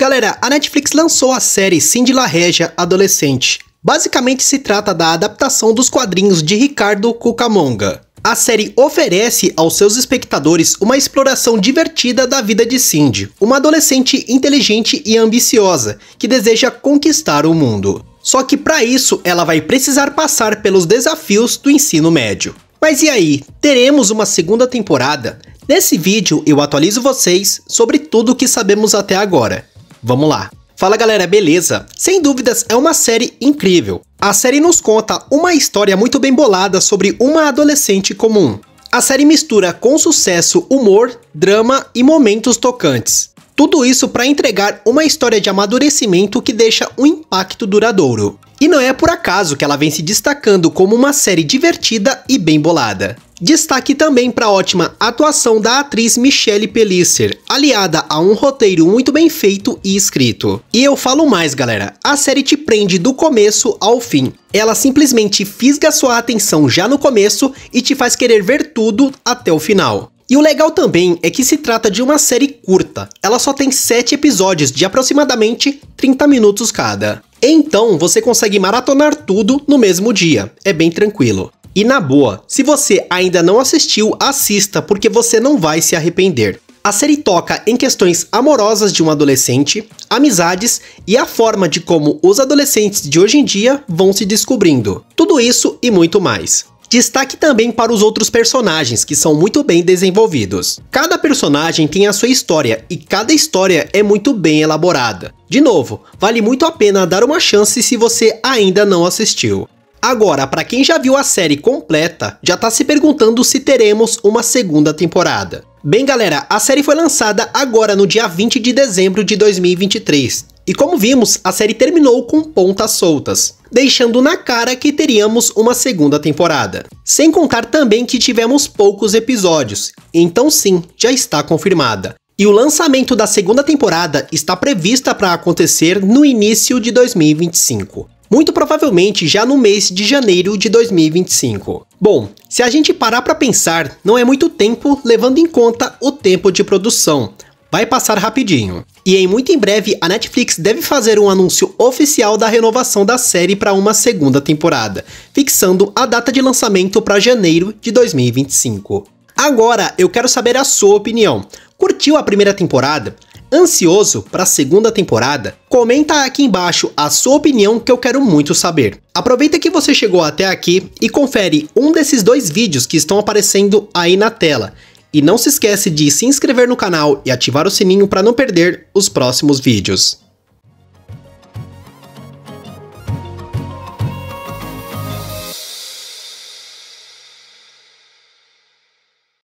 Galera, a Netflix lançou a série Cindy La Regia Adolescente. Basicamente se trata da adaptação dos quadrinhos de Ricardo Cucamonga. A série oferece aos seus espectadores uma exploração divertida da vida de Cindy, uma adolescente inteligente e ambiciosa que deseja conquistar o mundo. Só que para isso ela vai precisar passar pelos desafios do ensino médio. Mas e aí, teremos uma segunda temporada? Nesse vídeo eu atualizo vocês sobre tudo o que sabemos até agora. Vamos lá. Fala galera, beleza? Sem dúvidas é uma série incrível. A série nos conta uma história muito bem bolada sobre uma adolescente comum. A série mistura com sucesso humor, drama e momentos tocantes. Tudo isso para entregar uma história de amadurecimento que deixa um impacto duradouro. E não é por acaso que ela vem se destacando como uma série divertida e bem bolada. Destaque também para a ótima atuação da atriz Michelle Pellicer, aliada a um roteiro muito bem feito e escrito. E eu falo mais, galera, a série te prende do começo ao fim. Ela simplesmente fisga sua atenção já no começo e te faz querer ver tudo até o final. E o legal também é que se trata de uma série curta, ela só tem 7 episódios de aproximadamente 30 minutos cada. Então você consegue maratonar tudo no mesmo dia, é bem tranquilo. E na boa, se você ainda não assistiu, assista porque você não vai se arrepender. A série toca em questões amorosas de um adolescente, amizades e a forma de como os adolescentes de hoje em dia vão se descobrindo. Tudo isso e muito mais. Destaque também para os outros personagens, que são muito bem desenvolvidos. Cada personagem tem a sua história, e cada história é muito bem elaborada. De novo, vale muito a pena dar uma chance se você ainda não assistiu. Agora, para quem já viu a série completa, já tá se perguntando se teremos uma segunda temporada. Bem galera, a série foi lançada agora no dia 20 de dezembro de 2023, e como vimos, a série terminou com pontas soltas, deixando na cara que teríamos uma segunda temporada. Sem contar também que tivemos poucos episódios, então sim, já está confirmada. E o lançamento da segunda temporada está prevista para acontecer no início de 2025. Muito provavelmente já no mês de janeiro de 2025. Bom, se a gente parar para pensar, não é muito tempo levando em conta o tempo de produção, vai passar rapidinho. E em muito em breve, a Netflix deve fazer um anúncio oficial da renovação da série para uma segunda temporada, fixando a data de lançamento para janeiro de 2025. Agora, eu quero saber a sua opinião. Curtiu a primeira temporada? Ansioso para a segunda temporada? Comenta aqui embaixo a sua opinião que eu quero muito saber. Aproveita que você chegou até aqui e confere um desses dois vídeos que estão aparecendo aí na tela e não se esquece de se inscrever no canal e ativar o sininho para não perder os próximos vídeos.